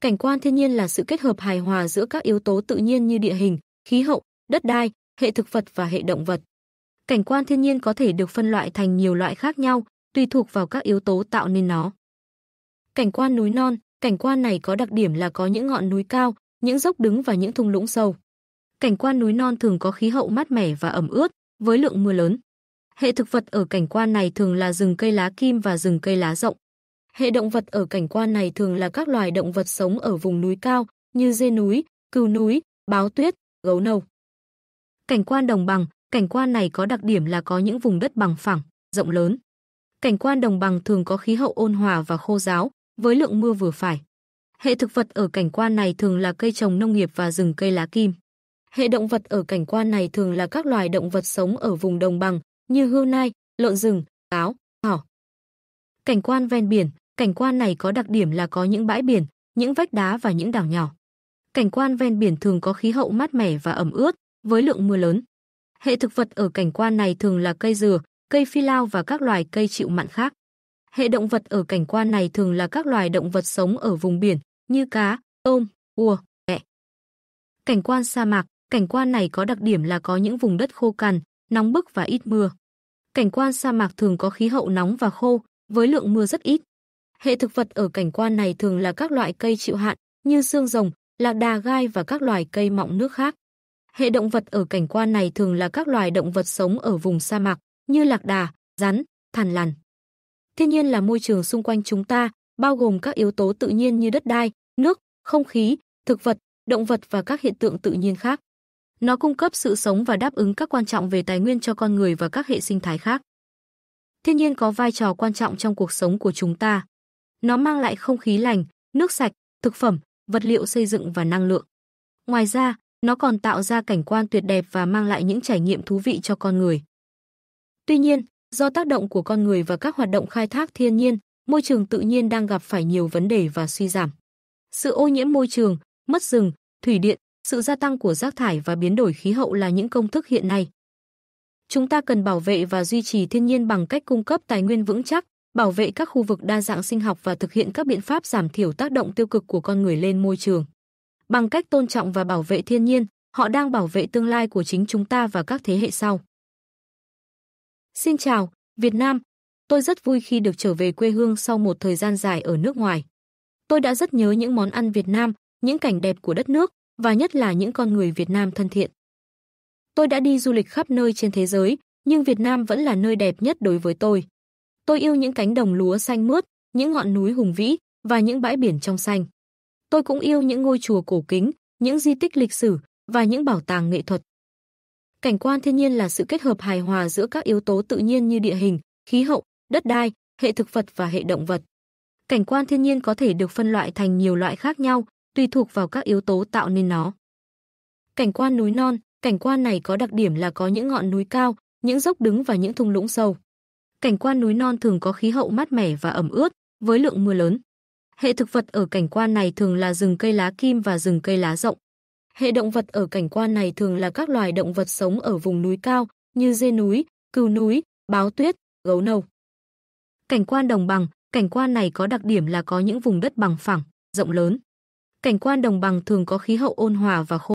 Cảnh quan thiên nhiên là sự kết hợp hài hòa giữa các yếu tố tự nhiên như địa hình, khí hậu, đất đai, hệ thực vật và hệ động vật. Cảnh quan thiên nhiên có thể được phân loại thành nhiều loại khác nhau, tùy thuộc vào các yếu tố tạo nên nó. Cảnh quan núi non, cảnh quan này có đặc điểm là có những ngọn núi cao, những dốc đứng và những thung lũng sâu. Cảnh quan núi non thường có khí hậu mát mẻ và ẩm ướt, với lượng mưa lớn. Hệ thực vật ở cảnh quan này thường là rừng cây lá kim và rừng cây lá rộng. Hệ động vật ở cảnh quan này thường là các loài động vật sống ở vùng núi cao như dê núi, cừu núi, báo tuyết, gấu nâu. Cảnh quan đồng bằng, cảnh quan này có đặc điểm là có những vùng đất bằng phẳng, rộng lớn. Cảnh quan đồng bằng thường có khí hậu ôn hòa và khô giáo, với lượng mưa vừa phải. Hệ thực vật ở cảnh quan này thường là cây trồng nông nghiệp và rừng cây lá kim. Hệ động vật ở cảnh quan này thường là các loài động vật sống ở vùng đồng bằng như hươu nai, lợn rừng, cáo, thỏ. Cảnh quan ven biển, Cảnh quan này có đặc điểm là có những bãi biển, những vách đá và những đảo nhỏ. Cảnh quan ven biển thường có khí hậu mát mẻ và ẩm ướt, với lượng mưa lớn. Hệ thực vật ở cảnh quan này thường là cây dừa, cây phi lao và các loài cây chịu mặn khác. Hệ động vật ở cảnh quan này thường là các loài động vật sống ở vùng biển như cá, tôm, ua, ẹ. Cảnh quan sa mạc, cảnh quan này có đặc điểm là có những vùng đất khô cằn, nóng bức và ít mưa. Cảnh quan sa mạc thường có khí hậu nóng và khô, với lượng mưa rất ít. Hệ thực vật ở cảnh quan này thường là các loại cây chịu hạn như xương rồng, lạc đà gai và các loài cây mọng nước khác. Hệ động vật ở cảnh quan này thường là các loài động vật sống ở vùng sa mạc như lạc đà, rắn, thằn lằn. Thiên nhiên là môi trường xung quanh chúng ta, bao gồm các yếu tố tự nhiên như đất đai, nước, không khí, thực vật, động vật và các hiện tượng tự nhiên khác. Nó cung cấp sự sống và đáp ứng các quan trọng về tài nguyên cho con người và các hệ sinh thái khác. Thiên nhiên có vai trò quan trọng trong cuộc sống của chúng ta. Nó mang lại không khí lành, nước sạch, thực phẩm, vật liệu xây dựng và năng lượng. Ngoài ra, nó còn tạo ra cảnh quan tuyệt đẹp và mang lại những trải nghiệm thú vị cho con người. Tuy nhiên, do tác động của con người và các hoạt động khai thác thiên nhiên, môi trường tự nhiên đang gặp phải nhiều vấn đề và suy giảm. Sự ô nhiễm môi trường, mất rừng, thủy điện, sự gia tăng của rác thải và biến đổi khí hậu là những công thức hiện nay. Chúng ta cần bảo vệ và duy trì thiên nhiên bằng cách cung cấp tài nguyên vững chắc, bảo vệ các khu vực đa dạng sinh học và thực hiện các biện pháp giảm thiểu tác động tiêu cực của con người lên môi trường. Bằng cách tôn trọng và bảo vệ thiên nhiên, họ đang bảo vệ tương lai của chính chúng ta và các thế hệ sau. Xin chào, Việt Nam. Tôi rất vui khi được trở về quê hương sau một thời gian dài ở nước ngoài. Tôi đã rất nhớ những món ăn Việt Nam, những cảnh đẹp của đất nước và nhất là những con người Việt Nam thân thiện. Tôi đã đi du lịch khắp nơi trên thế giới, nhưng Việt Nam vẫn là nơi đẹp nhất đối với tôi. Tôi yêu những cánh đồng lúa xanh mướt, những ngọn núi hùng vĩ và những bãi biển trong xanh. Tôi cũng yêu những ngôi chùa cổ kính, những di tích lịch sử và những bảo tàng nghệ thuật. Cảnh quan thiên nhiên là sự kết hợp hài hòa giữa các yếu tố tự nhiên như địa hình, khí hậu, đất đai, hệ thực vật và hệ động vật. Cảnh quan thiên nhiên có thể được phân loại thành nhiều loại khác nhau, tùy thuộc vào các yếu tố tạo nên nó. Cảnh quan núi non, cảnh quan này có đặc điểm là có những ngọn núi cao, những dốc đứng và những thung lũng sâu cảnh quan núi non thường có khí hậu mát mẻ và ẩm ướt, với lượng mưa lớn. Hệ thực vật ở cảnh quan này thường là rừng cây lá kim và rừng cây lá rộng. Hệ động vật ở cảnh quan này thường là các loài động vật sống ở vùng núi cao như dê núi, cừu núi, báo tuyết, gấu nâu. Cảnh quan đồng bằng, cảnh quan này có đặc điểm là có những vùng đất bằng phẳng, rộng lớn. Cảnh quan đồng bằng thường có khí hậu ôn hòa và khô